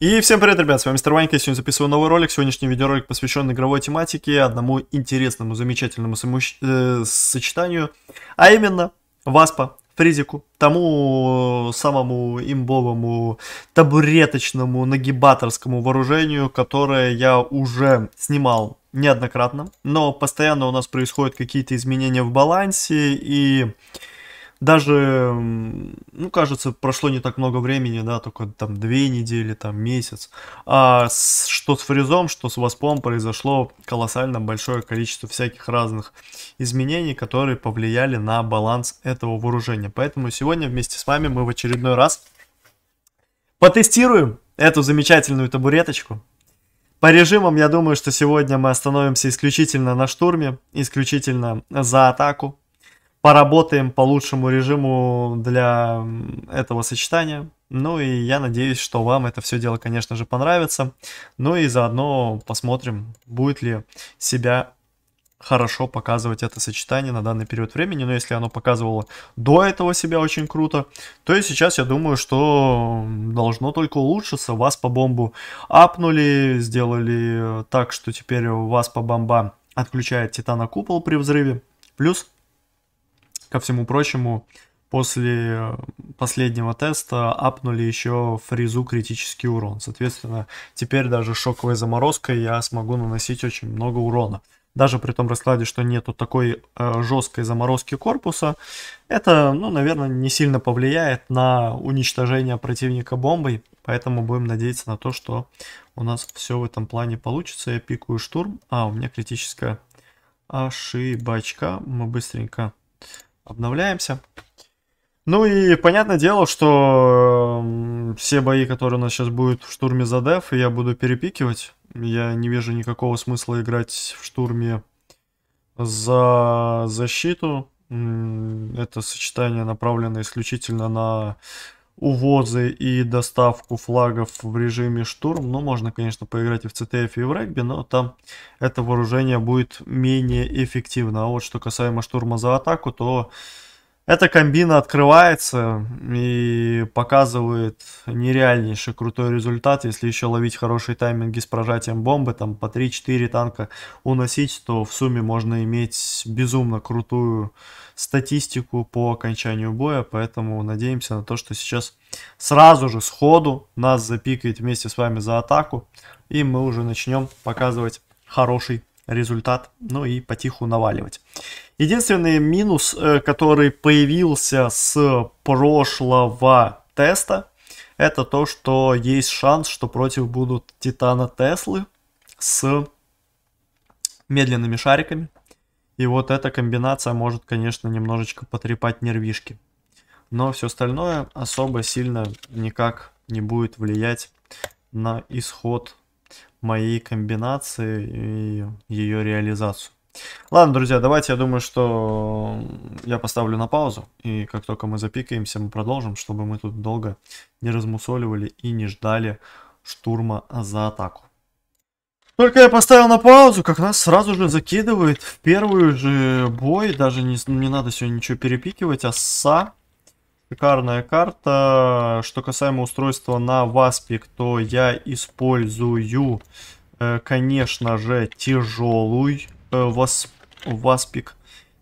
И всем привет, ребят, с вами Мистер Ванька, я сегодня записываю новый ролик. Сегодняшний видеоролик посвящен игровой тематике, одному интересному, замечательному самущ... э, сочетанию, а именно Васпа, Фризику, тому самому имбовому табуреточному нагибаторскому вооружению, которое я уже снимал неоднократно, но постоянно у нас происходят какие-то изменения в балансе и даже, ну, кажется, прошло не так много времени, да, только там две недели, там месяц. А с, что с фрезом, что с воспом произошло колоссально большое количество всяких разных изменений, которые повлияли на баланс этого вооружения. Поэтому сегодня вместе с вами мы в очередной раз потестируем эту замечательную табуреточку. По режимам, я думаю, что сегодня мы остановимся исключительно на штурме, исключительно за атаку, поработаем по лучшему режиму для этого сочетания. Ну и я надеюсь, что вам это все дело, конечно же, понравится. Ну и заодно посмотрим, будет ли себя хорошо показывать это сочетание на данный период времени. Но если оно показывало до этого себя очень круто, то и сейчас я думаю, что должно только улучшиться. Вас по бомбу апнули, сделали так, что теперь у вас по бомба отключает титана купол при взрыве. Плюс Ко всему прочему, после э, последнего теста апнули еще фрезу критический урон. Соответственно, теперь даже шоковой заморозкой я смогу наносить очень много урона. Даже при том раскладе, что нету такой э, жесткой заморозки корпуса, это, ну, наверное, не сильно повлияет на уничтожение противника бомбой. Поэтому будем надеяться на то, что у нас все в этом плане получится. Я пикую штурм. А, у меня критическая ошибочка. Мы быстренько обновляемся. Ну и понятное дело, что все бои, которые у нас сейчас будут в штурме за деф, я буду перепикивать. Я не вижу никакого смысла играть в штурме за защиту. Это сочетание направлено исключительно на увозы и доставку флагов в режиме штурм. Ну, можно, конечно, поиграть и в CTF, и в регби, но там это вооружение будет менее эффективно. А вот что касаемо штурма за атаку, то эта комбина открывается и показывает нереальнейший крутой результат. Если еще ловить хорошие тайминги с прожатием бомбы, там по 3-4 танка уносить, то в сумме можно иметь безумно крутую статистику по окончанию боя. Поэтому надеемся на то, что сейчас сразу же сходу нас запикает вместе с вами за атаку. И мы уже начнем показывать хороший результат, ну и потиху наваливать. Единственный минус, э, который появился с прошлого теста, это то, что есть шанс, что против будут Титана Теслы с медленными шариками. И вот эта комбинация может, конечно, немножечко потрепать нервишки. Но все остальное особо сильно никак не будет влиять на исход моей комбинации и ее реализацию. Ладно, друзья, давайте, я думаю, что я поставлю на паузу, и как только мы запикаемся, мы продолжим, чтобы мы тут долго не размусоливали и не ждали штурма за атаку. Только я поставил на паузу, как нас сразу же закидывает в первый же бой, даже не, не надо сегодня ничего перепикивать, оса. А Шикарная карта. Что касаемо устройства на Васпик, то я использую, э, конечно же, тяжелую э, вас, васпик.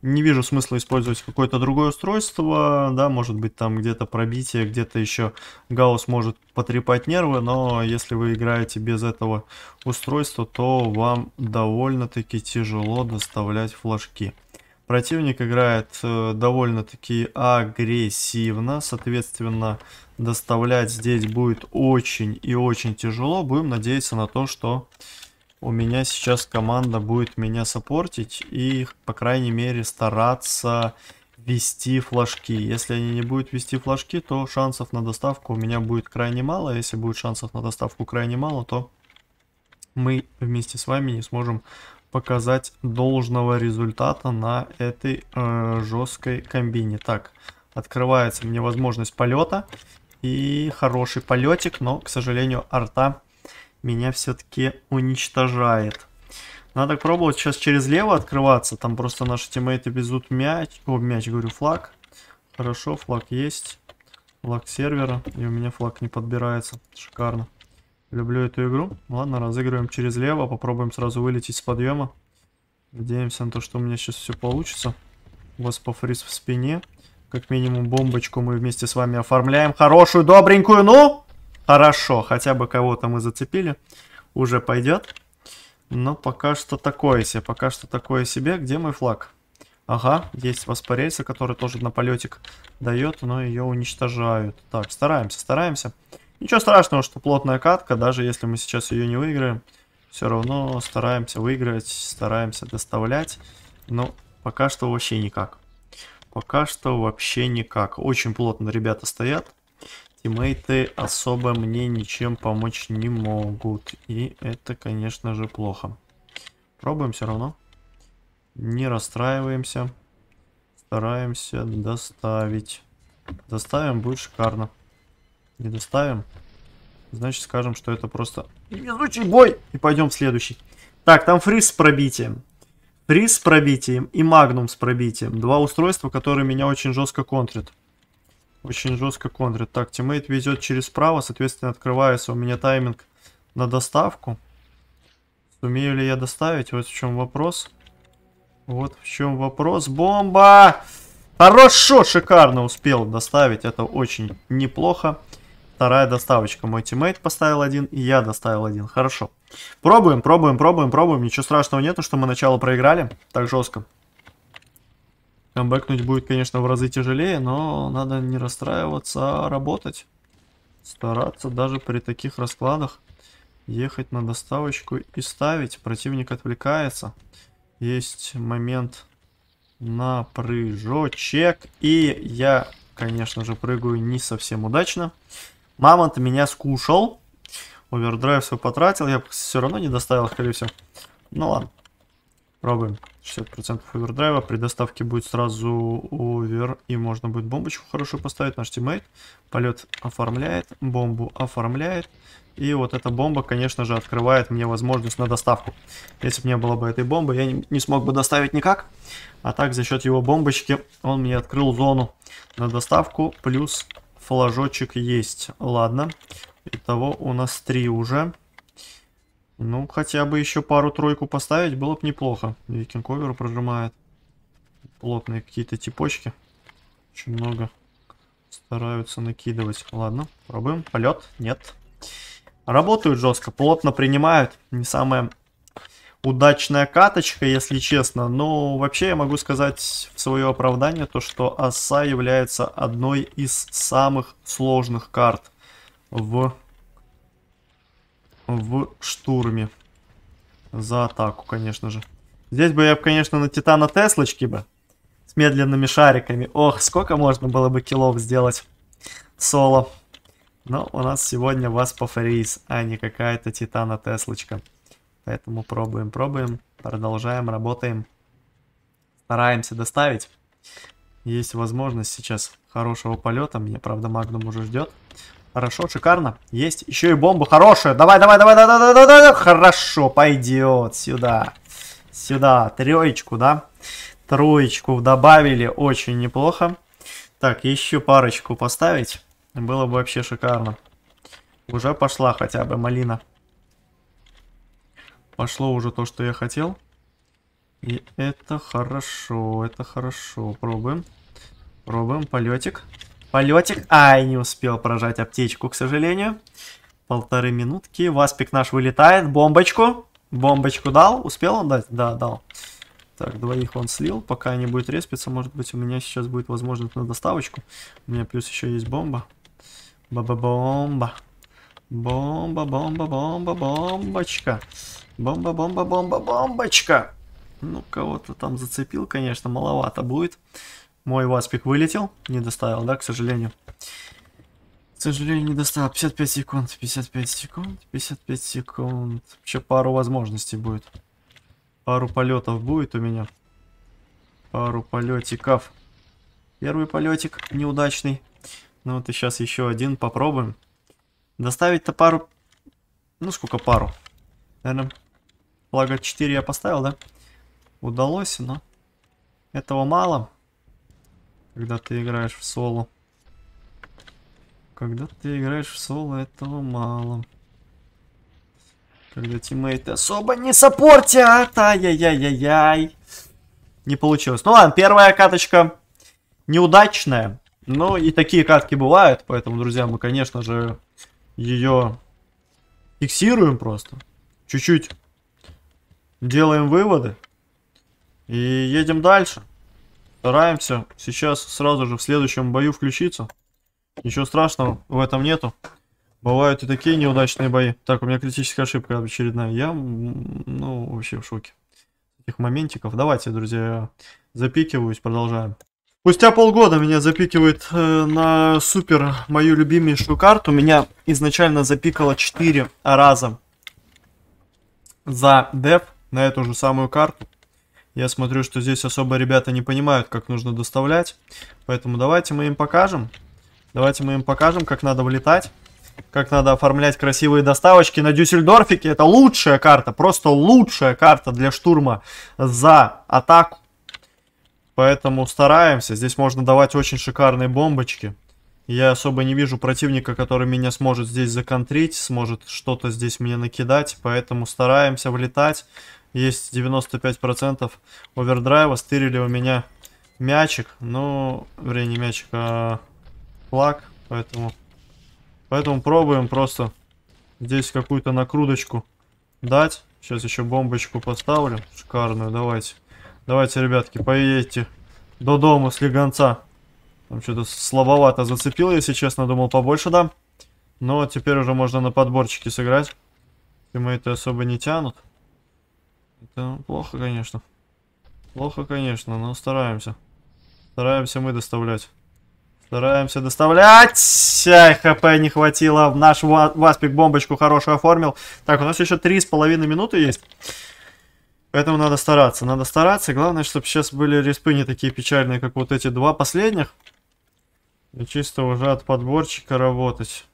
Не вижу смысла использовать какое-то другое устройство, да, может быть там где-то пробитие, где-то еще Гаус может потрепать нервы, но если вы играете без этого устройства, то вам довольно-таки тяжело доставлять флажки. Противник играет э, довольно-таки агрессивно, соответственно, доставлять здесь будет очень и очень тяжело. Будем надеяться на то, что у меня сейчас команда будет меня саппортить и, по крайней мере, стараться вести флажки. Если они не будут вести флажки, то шансов на доставку у меня будет крайне мало. Если будет шансов на доставку крайне мало, то мы вместе с вами не сможем показать должного результата на этой э, жесткой комбине. Так, открывается мне возможность полета и хороший полетик, но, к сожалению, арта меня все-таки уничтожает. Надо пробовать сейчас через лево открываться. Там просто наши тиммейты везут мяч. О, мяч, говорю, флаг. Хорошо, флаг есть. Флаг сервера. И у меня флаг не подбирается. Шикарно. Люблю эту игру. Ладно, разыгрываем через лево. Попробуем сразу вылететь с подъема. Надеемся на то, что у меня сейчас все получится. У вас по фриз в спине. Как минимум бомбочку мы вместе с вами оформляем. Хорошую, добренькую, ну! Хорошо, хотя бы кого-то мы зацепили. Уже пойдет. Но пока что такое себе, пока что такое себе. Где мой флаг? Ага, есть воспарельса, который тоже на полетик дает, но ее уничтожают. Так, стараемся, стараемся. Ничего страшного, что плотная катка, даже если мы сейчас ее не выиграем. Все равно стараемся выигрывать, стараемся доставлять. Но ну, пока что вообще никак. Пока что вообще никак. Очень плотно ребята стоят. Тиммейты особо мне ничем помочь не могут. И это, конечно же, плохо. Пробуем все равно. Не расстраиваемся. Стараемся доставить. Доставим будет шикарно. Не доставим. Значит, скажем, что это просто везучий бой. И пойдем в следующий. Так, там фриз с пробитием. Фриз с пробитием и магнум с пробитием. Два устройства, которые меня очень жестко контрят. Очень жестко контрит. Так, тиммейт везет через право, соответственно, открывается у меня тайминг на доставку. Сумею ли я доставить? Вот в чем вопрос. Вот в чем вопрос. Бомба! Хорошо, шикарно успел доставить. Это очень неплохо. Вторая доставочка. Мой тиммейт поставил один, и я доставил один. Хорошо. Пробуем, пробуем, пробуем, пробуем. Ничего страшного нету, что мы начало проиграли. Так жестко. Камбэкнуть будет, конечно, в разы тяжелее, но надо не расстраиваться, а работать. Стараться даже при таких раскладах ехать на доставочку и ставить. Противник отвлекается. Есть момент на прыжочек. И я, конечно же, прыгаю не совсем удачно. Мамонт меня скушал. Овердрайв все потратил. Я все равно не доставил, скорее всего. Ну ладно. Пробуем. 60% овердрайва. При доставке будет сразу овер. И можно будет бомбочку хорошо поставить. Наш тиммейт. Полет оформляет. Бомбу оформляет. И вот эта бомба, конечно же, открывает мне возможность на доставку. Если бы не было бы этой бомбы, я не, не смог бы доставить никак. А так, за счет его бомбочки, он мне открыл зону на доставку. Плюс флажочек есть. Ладно. Итого у нас три уже. Ну, хотя бы еще пару-тройку поставить было бы неплохо. Викинг овер прожимает. Плотные какие-то типочки. Очень много стараются накидывать. Ладно, пробуем. Полет. Нет. Работают жестко, плотно принимают. Не самая удачная каточка, если честно. Но вообще я могу сказать в свое оправдание то, что оса является одной из самых сложных карт в в штурме. За атаку, конечно же. Здесь бы я, конечно, на Титана Теслочки бы. С медленными шариками. Ох, сколько можно было бы киллов сделать соло. Но у нас сегодня Васпа Фарис, а не какая-то Титана Теслочка. Поэтому пробуем, пробуем, продолжаем, работаем. Стараемся доставить. Есть возможность сейчас хорошего полета. Мне правда, Магнум уже ждет. Хорошо, шикарно. Есть еще и бомба хорошая. Давай, давай, давай, давай, давай, давай, давай. Хорошо, пойдет сюда. Сюда, троечку, да? Троечку добавили, очень неплохо. Так, еще парочку поставить. Было бы вообще шикарно. Уже пошла хотя бы малина. Пошло уже то, что я хотел. И это хорошо, это хорошо. Пробуем. Пробуем полетик. Полетик. Ай, не успел прожать аптечку, к сожалению. Полторы минутки. Васпик наш вылетает. Бомбочку. Бомбочку дал. Успел он дать? Да, дал. Так, двоих он слил. Пока не будет респиться, может быть, у меня сейчас будет возможность на доставочку. У меня плюс еще есть бомба. Баба-бомба. Бомба-бомба-бомба-бомба-бомбочка. Бомба-бомба-бомба-бомбочка. Ну, кого-то там зацепил, конечно, маловато будет. Мой васпик вылетел, не доставил, да, к сожалению. К сожалению, не доставил. 55 секунд, 55 секунд, 55 секунд. Вообще пару возможностей будет. Пару полетов будет у меня. Пару полетиков. Первый полетик неудачный. Ну вот и сейчас еще один попробуем. Доставить-то пару... Ну сколько пару? Наверное, флага 4 я поставил, да? Удалось, но этого мало когда ты играешь в соло. Когда ты играешь в соло, этого мало. Когда тиммейты особо не саппортят. Ай-яй-яй-яй-яй. Не получилось. Ну ладно, первая каточка неудачная. Но и такие катки бывают. Поэтому, друзья, мы, конечно же, ее фиксируем просто. Чуть-чуть делаем выводы. И едем дальше. Стараемся сейчас сразу же в следующем бою включиться. Ничего страшного в этом нету. Бывают и такие неудачные бои. Так, у меня критическая ошибка очередная. Я, ну, вообще в шоке. Этих моментиков. Давайте, друзья, запикиваюсь, продолжаем. Спустя полгода меня запикивает э, на супер мою любимейшую карту. Меня изначально запикало 4 раза за деф на эту же самую карту. Я смотрю, что здесь особо ребята не понимают, как нужно доставлять. Поэтому давайте мы им покажем. Давайте мы им покажем, как надо вылетать. Как надо оформлять красивые доставочки на Дюссельдорфике. Это лучшая карта, просто лучшая карта для штурма за атаку. Поэтому стараемся. Здесь можно давать очень шикарные бомбочки. Я особо не вижу противника, который меня сможет здесь законтрить, сможет что-то здесь мне накидать. Поэтому стараемся влетать есть 95% овердрайва. Стырили у меня мячик, ну, вернее, не мячик, а флаг, поэтому... Поэтому пробуем просто здесь какую-то накруточку дать. Сейчас еще бомбочку поставлю, шикарную, давайте. Давайте, ребятки, поедете до дома с легонца. Там что-то слабовато зацепил, если честно, думал побольше да, Но теперь уже можно на подборчики сыграть. Тиммейты особо не тянут. Это плохо, конечно. Плохо, конечно, но стараемся. Стараемся мы доставлять. Стараемся доставлять. Ай, хп не хватило. В наш Васпик бомбочку хорошую оформил. Так, у нас еще три с половиной минуты есть. Поэтому надо стараться. Надо стараться. Главное, чтобы сейчас были респы не такие печальные, как вот эти два последних. И чисто уже от подборчика работать.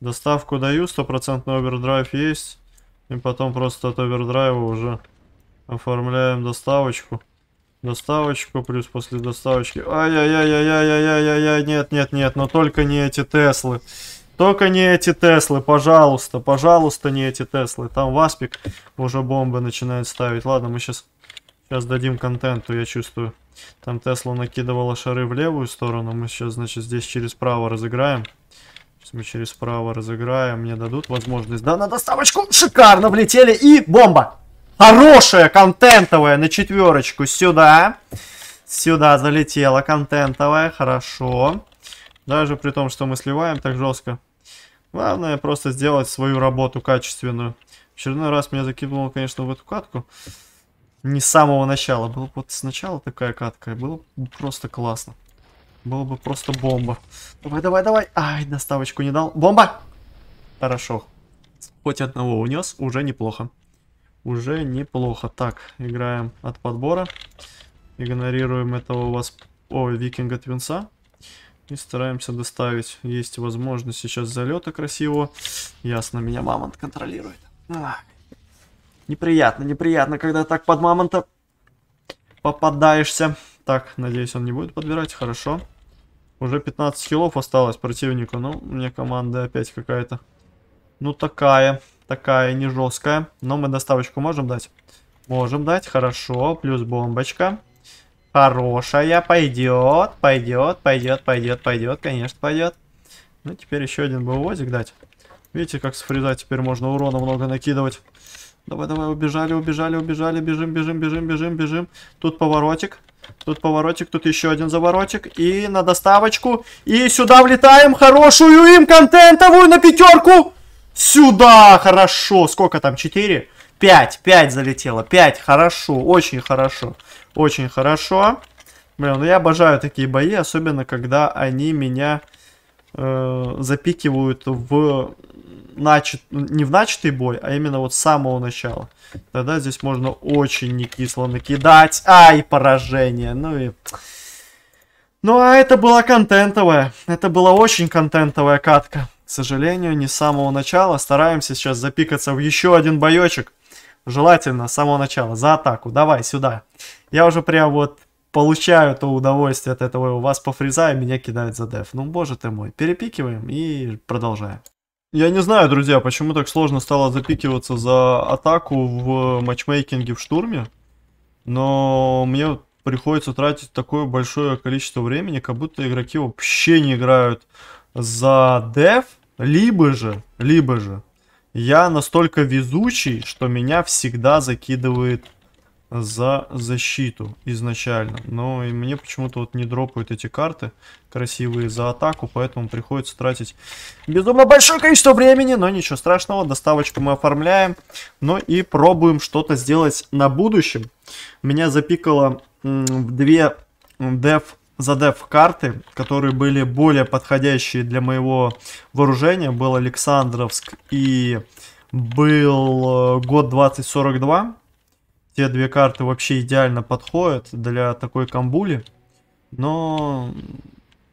Доставку даю. Стопроцентный овердрайв есть. И потом просто от овердрайва уже оформляем доставочку. Доставочку, плюс после доставочки. Ай-яй-яй-яй-яй-яй-яй-яй, нет, нет, нет, но только не эти Теслы. Только не эти Теслы, пожалуйста, пожалуйста, не эти Теслы. Там Васпик уже бомбы начинает ставить. Ладно, мы сейчас, сейчас дадим контенту, я чувствую. Там Тесла накидывала шары в левую сторону, мы сейчас, значит, здесь через право разыграем мы через право разыграем, мне дадут возможность. Да, на доставочку шикарно влетели и бомба. Хорошая, контентовая на четверочку сюда. Сюда залетела контентовая, хорошо. Даже при том, что мы сливаем так жестко. Главное просто сделать свою работу качественную. В очередной раз меня закинуло, конечно, в эту катку. Не с самого начала. Было вот сначала такая катка, было просто классно. Было бы просто бомба. Давай, давай, давай. Ай, доставочку не дал. Бомба! Хорошо. Хоть одного унес, уже неплохо. Уже неплохо. Так, играем от подбора. Игнорируем этого у вас... О, викинга твинса. И стараемся доставить. Есть возможность сейчас залета красивого. Ясно, меня мамонт контролирует. Неприятно, неприятно, когда так под мамонта попадаешься. Так, надеюсь, он не будет подбирать. Хорошо. Хорошо. Уже 15 хилов осталось противнику. Ну, мне команда опять какая-то. Ну, такая. Такая, не жесткая. Но мы доставочку можем дать? Можем дать, хорошо. Плюс бомбочка. Хорошая, пойдет, пойдет, пойдет, пойдет, пойдет, конечно, пойдет. Ну, теперь еще один боевозик дать. Видите, как с фриза теперь можно урона много накидывать. Давай, давай, убежали, убежали, убежали. Бежим, бежим, бежим, бежим, бежим. Тут поворотик. Тут поворотик, тут еще один заворотик. И на доставочку. И сюда влетаем. Хорошую им контентовую на пятерку. Сюда, хорошо. Сколько там, четыре? Пять, пять залетело. Пять, хорошо, очень хорошо. Очень хорошо. Блин, ну я обожаю такие бои, особенно когда они меня э, запикивают в начат, не в начатый бой, а именно вот с самого начала. Тогда здесь можно очень не кисло накидать. Ай, поражение. Ну и... Ну а это была контентовая. Это была очень контентовая катка. К сожалению, не с самого начала. Стараемся сейчас запикаться в еще один боечек. Желательно с самого начала. За атаку. Давай сюда. Я уже прям вот получаю то удовольствие от этого. У вас по меня кидают за деф. Ну, боже ты мой. Перепикиваем и продолжаем. Я не знаю, друзья, почему так сложно стало запикиваться за атаку в матчмейкинге в штурме. Но мне приходится тратить такое большое количество времени, как будто игроки вообще не играют за деф. Либо же, либо же, я настолько везучий, что меня всегда закидывает за защиту изначально. Но и мне почему-то вот не дропают эти карты красивые за атаку, поэтому приходится тратить безумно большое количество времени, но ничего страшного, доставочку мы оформляем, но ну и пробуем что-то сделать на будущем. Меня запикало две деф за деф карты, которые были более подходящие для моего вооружения, был Александровск и был э, год 2042. Те две карты вообще идеально подходят для такой камбули. Но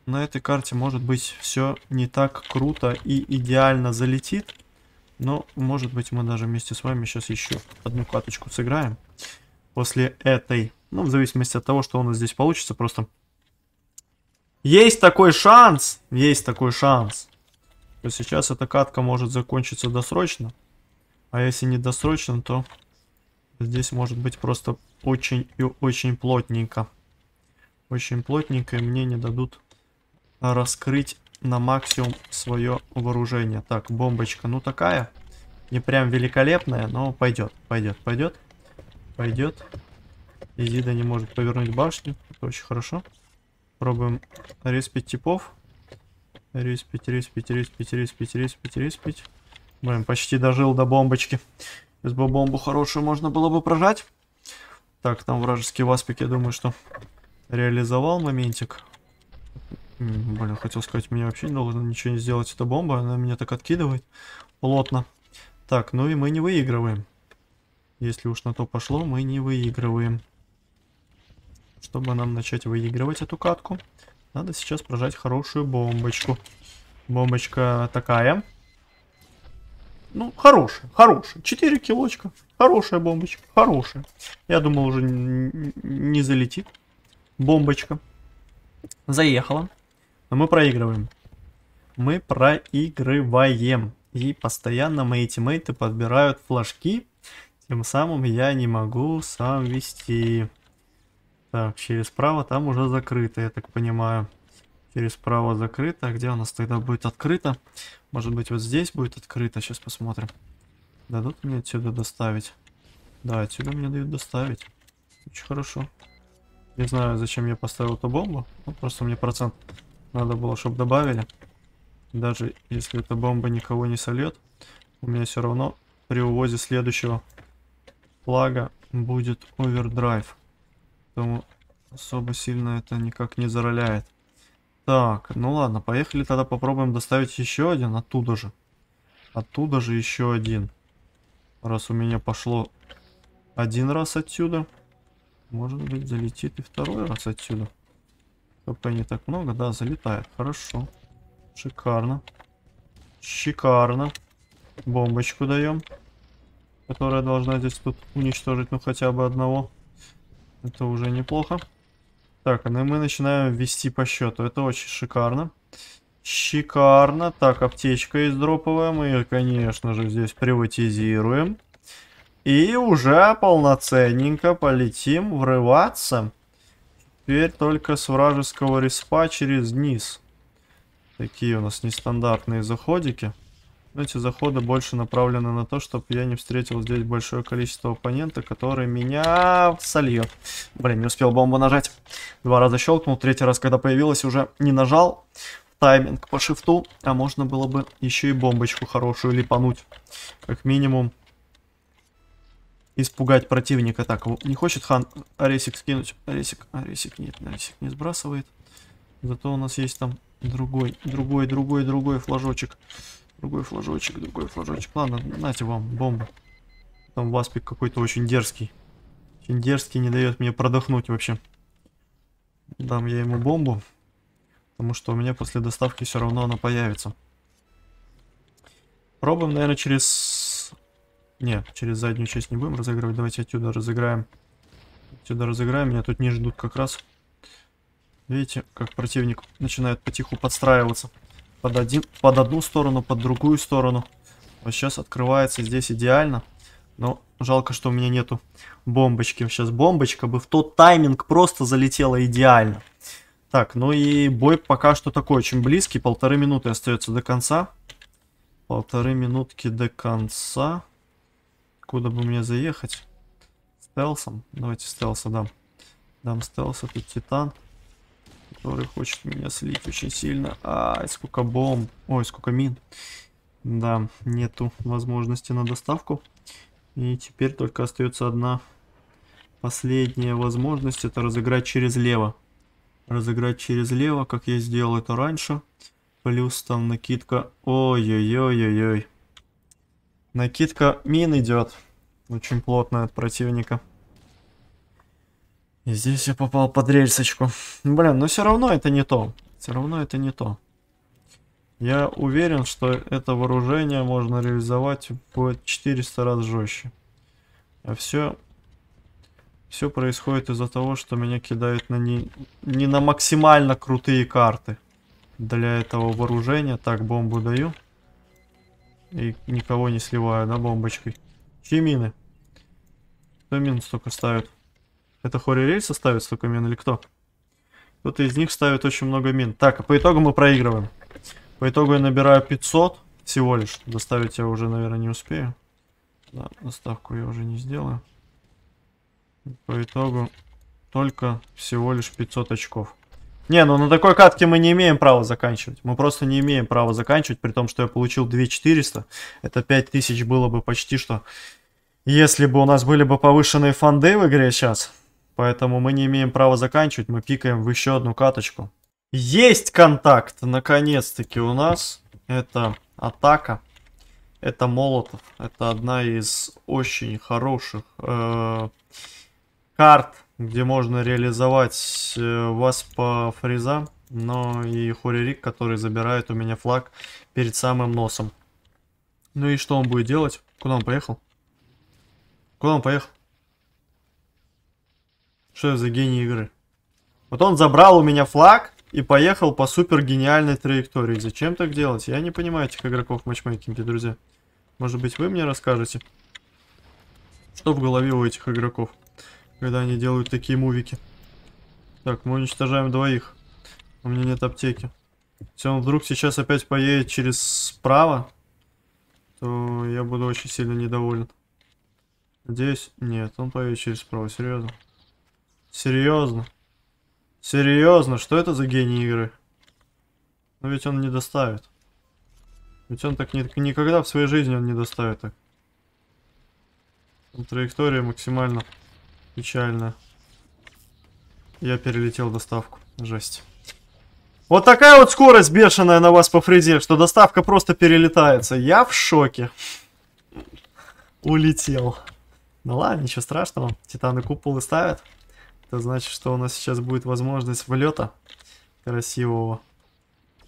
на этой карте может быть все не так круто и идеально залетит. Но может быть мы даже вместе с вами сейчас еще одну каточку сыграем. После этой. Ну в зависимости от того, что у нас здесь получится. Просто есть такой шанс. Есть такой шанс. Что сейчас эта катка может закончиться досрочно. А если не досрочно, то Здесь может быть просто очень и очень плотненько. Очень плотненько, и мне не дадут раскрыть на максимум свое вооружение. Так, бомбочка, ну такая. Не прям великолепная, но пойдет, пойдет, пойдет. Пойдет. Изида не может повернуть башню. Это очень хорошо. Пробуем респить типов. Респить, респить, респить, респить, респить, респить. Блин, почти дожил до бомбочки. Без бы бомбу хорошую можно было бы прожать. Так, там вражеский васпик, я думаю, что реализовал моментик. Блин, хотел сказать, мне вообще не должно ничего не сделать эта бомба. Она меня так откидывает плотно. Так, ну и мы не выигрываем. Если уж на то пошло, мы не выигрываем. Чтобы нам начать выигрывать эту катку, надо сейчас прожать хорошую бомбочку. Бомбочка такая. Ну, хорошая, хорошая. 4 килочка. Хорошая бомбочка. Хорошая. Я думал, уже не залетит. Бомбочка. Заехала. Но мы проигрываем. Мы проигрываем. И постоянно мои тиммейты подбирают флажки. Тем самым я не могу сам вести. Так, через право там уже закрыто, я так понимаю. 4 справа закрыто. где у нас тогда будет открыто? Может быть, вот здесь будет открыто. Сейчас посмотрим. Дадут мне отсюда доставить? Да, отсюда мне дают доставить. Очень хорошо. Не знаю, зачем я поставил эту бомбу. Ну, просто мне процент надо было, чтобы добавили. Даже если эта бомба никого не сольет, у меня все равно при увозе следующего флага будет овердрайв. Поэтому особо сильно это никак не зароляет. Так, ну ладно, поехали тогда попробуем доставить еще один оттуда же. Оттуда же еще один. Раз у меня пошло один раз отсюда. Может быть, залетит и второй раз отсюда. Только не так много, да, залетает. Хорошо. Шикарно. Шикарно. Бомбочку даем. Которая должна здесь тут уничтожить, ну, хотя бы одного. Это уже неплохо. Так, а ну мы начинаем вести по счету. Это очень шикарно. Шикарно. Так, аптечка издроповая. Мы ее, конечно же, здесь приватизируем. И уже полноценненько полетим врываться. Теперь только с вражеского респа через низ. Такие у нас нестандартные заходики. Эти заходы больше направлены на то, чтобы я не встретил здесь большое количество оппонента, который меня сольет. Блин, не успел бомбу нажать. Два раза щелкнул, третий раз, когда появилась, уже не нажал. Тайминг по шифту, а можно было бы еще и бомбочку хорошую липануть. Как минимум испугать противника. Так, не хочет хан Аресик скинуть. Аресик, Аресик, нет, Аресик не сбрасывает. Зато у нас есть там другой, другой, другой, другой флажочек. Другой флажочек, другой флажочек. Ладно, знаете вам бомбу. Там Васпик какой-то очень дерзкий. Очень дерзкий, не дает мне продохнуть вообще. Дам я ему бомбу. Потому что у меня после доставки все равно она появится. Пробуем, наверное, через... Не, через заднюю часть не будем разыгрывать. Давайте отсюда разыграем. Отсюда разыграем. Меня тут не ждут как раз. Видите, как противник начинает потиху подстраиваться под, один, под одну сторону, под другую сторону. Вот сейчас открывается здесь идеально. Но жалко, что у меня нету бомбочки. Сейчас бомбочка бы в тот тайминг просто залетела идеально. Так, ну и бой пока что такой очень близкий. Полторы минуты остается до конца. Полторы минутки до конца. Куда бы мне заехать? Стелсом? Давайте стелса дам. Дам стелса, тут титан который хочет меня слить очень сильно. А, сколько бомб. Ой, сколько мин. Да, нету возможности на доставку. И теперь только остается одна последняя возможность. Это разыграть через лево. Разыграть через лево, как я сделал это раньше. Плюс там накидка. Ой-ой-ой-ой-ой. Накидка мин идет. Очень плотная от противника. И здесь я попал под рельсочку. Блин, но ну все равно это не то. Все равно это не то. Я уверен, что это вооружение можно реализовать будет 400 раз жестче. А все, все происходит из-за того, что меня кидают на не, не на максимально крутые карты. Для этого вооружения. Так, бомбу даю. И никого не сливаю, да, бомбочкой. Чьи мины? Кто мин столько ставит? Это Хори Рельса ставит столько мин или кто? Кто-то из них ставит очень много мин. Так, а по итогу мы проигрываем. По итогу я набираю 500 всего лишь. Доставить я уже, наверное, не успею. Да, доставку я уже не сделаю. По итогу только всего лишь 500 очков. Не, ну на такой катке мы не имеем права заканчивать. Мы просто не имеем права заканчивать, при том, что я получил 2400. Это 5000 было бы почти что... Если бы у нас были бы повышенные фанды в игре сейчас, Поэтому мы не имеем права заканчивать, мы пикаем в еще одну каточку. Есть контакт, наконец-таки у нас. Это атака, это Молотов. Это одна из очень хороших э, карт, где можно реализовать э, вас по фрезам. Но и Хоририк, который забирает у меня флаг перед самым носом. Ну и что он будет делать? Куда он поехал? Куда он поехал? Что я за гений игры? Вот он забрал у меня флаг и поехал по супер гениальной траектории. Зачем так делать? Я не понимаю этих игроков в матчмейкинге, друзья. Может быть, вы мне расскажете, что в голове у этих игроков, когда они делают такие мувики. Так, мы уничтожаем двоих. У меня нет аптеки. Если он вдруг сейчас опять поедет через справа, то я буду очень сильно недоволен. Надеюсь, нет, он поедет через справа, серьезно. Серьезно? Серьезно? Что это за гений игры? Но ведь он не доставит. Ведь он так не, никогда в своей жизни он не доставит так. траектория максимально печальная. Я перелетел доставку. Жесть. Вот такая вот скорость бешеная на вас по фрезе, что доставка просто перелетается. Я в шоке. Улетел. Ну ладно, ничего страшного. Титаны куполы ставят. Это значит, что у нас сейчас будет возможность влета красивого.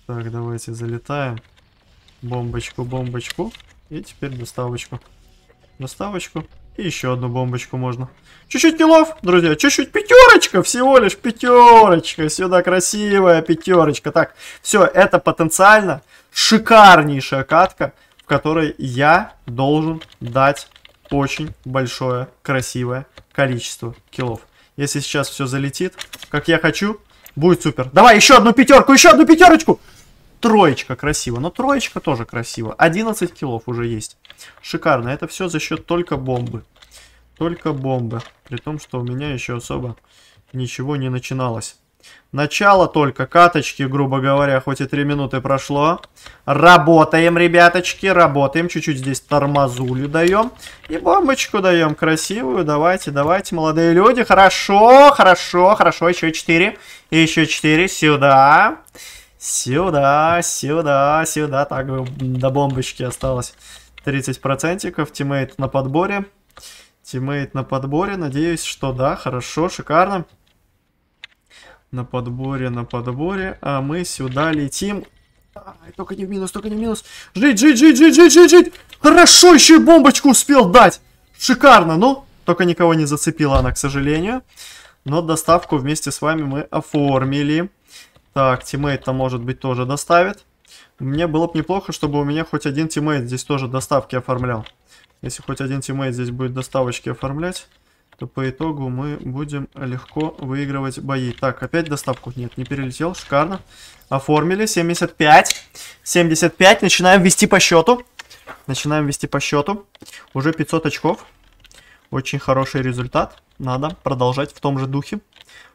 Так, давайте залетаем. Бомбочку, бомбочку. И теперь доставочку. Доставочку. И еще одну бомбочку можно. Чуть-чуть килов, друзья, чуть-чуть. Пятерочка, всего лишь пятерочка. Сюда красивая пятерочка. Так, все, это потенциально шикарнейшая катка, в которой я должен дать очень большое красивое количество килов. Если сейчас все залетит, как я хочу, будет супер. Давай еще одну пятерку, еще одну пятерочку. Троечка красиво, но троечка тоже красиво. 11 килов уже есть. Шикарно, это все за счет только бомбы. Только бомбы. При том, что у меня еще особо ничего не начиналось. Начало только каточки, грубо говоря, хоть и 3 минуты прошло. Работаем, ребяточки, работаем. Чуть-чуть здесь тормозулю даем. И бомбочку даем красивую. Давайте, давайте, молодые люди. Хорошо, хорошо, хорошо. Еще 4. Еще 4. Сюда. Сюда, сюда, сюда. Так, до бомбочки осталось 30%. Тиммейт на подборе. Тиммейт на подборе. Надеюсь, что да, хорошо, шикарно. На подборе, на подборе. А мы сюда летим. А, только не в минус, только не в минус. Жить, жить, жить, жить, жить, жить, жить. Хорошо, еще и бомбочку успел дать. Шикарно, ну. Только никого не зацепила она, к сожалению. Но доставку вместе с вами мы оформили. Так, тиммейт-то, может быть, тоже доставит. Мне было бы неплохо, чтобы у меня хоть один тиммейт здесь тоже доставки оформлял. Если хоть один тиммейт здесь будет доставочки оформлять то по итогу мы будем легко выигрывать бои. Так, опять доставку. Нет, не перелетел. Шикарно. Оформили. 75. 75. Начинаем вести по счету. Начинаем вести по счету. Уже 500 очков. Очень хороший результат. Надо продолжать в том же духе.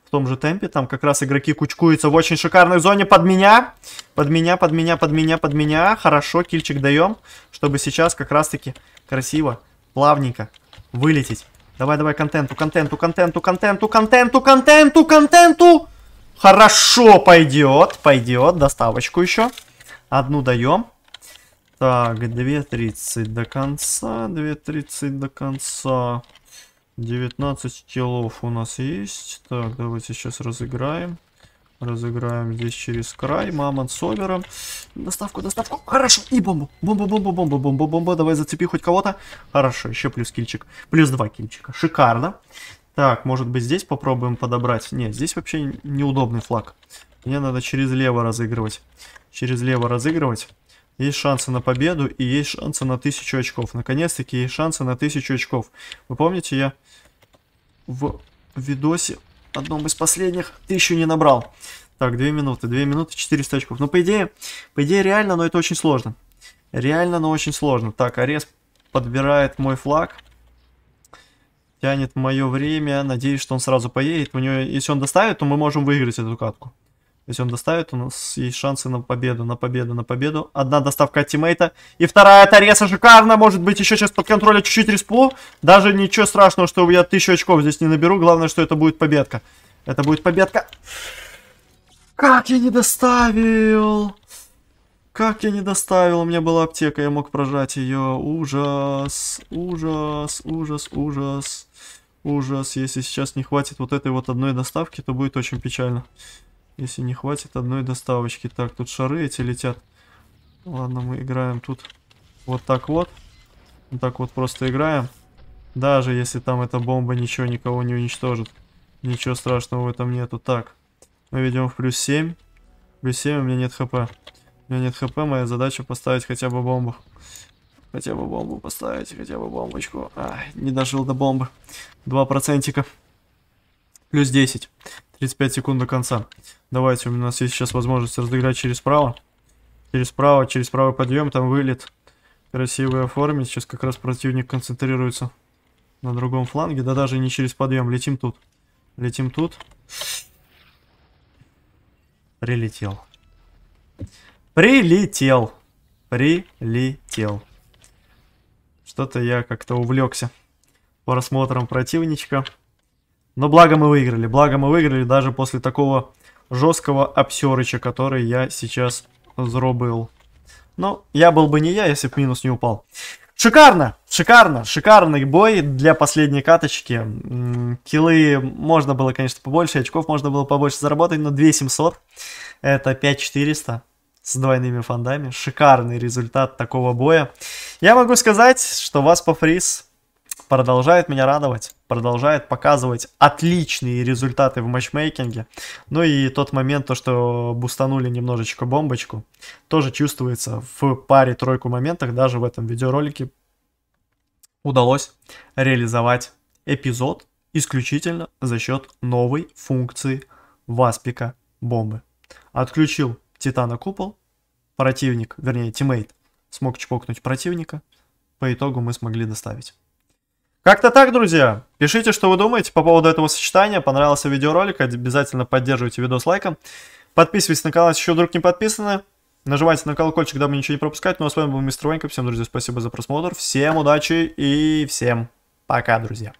В том же темпе. Там как раз игроки кучкуются в очень шикарной зоне под меня. Под меня, под меня, под меня, под меня. Хорошо, кильчик даем. Чтобы сейчас как раз таки красиво, плавненько вылететь. Давай, давай, контенту, контенту, контенту, контенту, контенту, контенту, контенту. Хорошо, пойдет, пойдет. Доставочку еще. Одну даем. Так, 2.30 до конца, 2.30 до конца. 19 телов у нас есть. Так, давайте сейчас разыграем. Разыграем здесь через край. Мамонт с овером. Доставку, доставку. Хорошо. И бомбу. Бомба, бомба, бомба, бомба, бомба. Давай зацепи хоть кого-то. Хорошо. Еще плюс кильчик. Плюс два кильчика. Шикарно. Так, может быть здесь попробуем подобрать. Нет, здесь вообще неудобный флаг. Мне надо через лево разыгрывать. Через лево разыгрывать. Есть шансы на победу и есть шансы на тысячу очков. Наконец-таки есть шансы на тысячу очков. Вы помните, я в видосе одном из последних. Ты еще не набрал. Так, 2 минуты, 2 минуты, 400 очков. Ну, по идее, по идее реально, но это очень сложно. Реально, но очень сложно. Так, арест подбирает мой флаг. Тянет мое время. Надеюсь, что он сразу поедет. У него, если он доставит, то мы можем выиграть эту катку. Если он доставит, у нас есть шансы на победу, на победу, на победу. Одна доставка от тиммейта. И вторая Тареса шикарно. Может быть, еще сейчас под контролем чуть-чуть респу. Даже ничего страшного, что я тысячу очков здесь не наберу. Главное, что это будет победка. Это будет победка. Как я не доставил? Как я не доставил? У меня была аптека, я мог прожать ее. Ужас, ужас, ужас, ужас. Ужас, если сейчас не хватит вот этой вот одной доставки, то будет очень печально. Если не хватит одной доставочки. Так, тут шары эти летят. Ладно, мы играем тут вот так вот. Вот так вот просто играем. Даже если там эта бомба ничего никого не уничтожит. Ничего страшного в этом нету. Так, мы ведем в плюс 7. Плюс 7 у меня нет хп. У меня нет хп, моя задача поставить хотя бы бомбу. Хотя бы бомбу поставить, хотя бы бомбочку. Ай, не дожил до бомбы. Два процентика. Плюс 10. 35 секунд до конца. Давайте, у нас есть сейчас возможность разыграть через право. Через право, через правый подъем, там вылет. Красивый оформить. Сейчас как раз противник концентрируется на другом фланге. Да даже не через подъем, летим тут. Летим тут. Прилетел. Прилетел. Прилетел. Что-то я как-то увлекся по рассмотрам противничка. Но благо мы выиграли, благо мы выиграли даже после такого жесткого обсерыча, который я сейчас зробил. Но я был бы не я, если б минус не упал. Шикарно, шикарно, шикарный бой для последней каточки. Килы можно было, конечно, побольше, очков можно было побольше заработать, но 2700, это 5400 с двойными фондами. Шикарный результат такого боя. Я могу сказать, что вас по фриз продолжает меня радовать, продолжает показывать отличные результаты в матчмейкинге. Ну и тот момент, то что бустанули немножечко бомбочку, тоже чувствуется в паре-тройку моментах, даже в этом видеоролике удалось реализовать эпизод исключительно за счет новой функции Васпика бомбы. Отключил Титана купол, противник, вернее тиммейт смог чпокнуть противника, по итогу мы смогли доставить. Как-то так, друзья. Пишите, что вы думаете по поводу этого сочетания. Понравился видеоролик, обязательно поддерживайте видео с лайком. Подписывайтесь на канал, если еще вдруг не подписаны. Нажимайте на колокольчик, дабы ничего не пропускать. Ну а с вами был Мистер Ванька. Всем, друзья, спасибо за просмотр. Всем удачи и всем пока, друзья.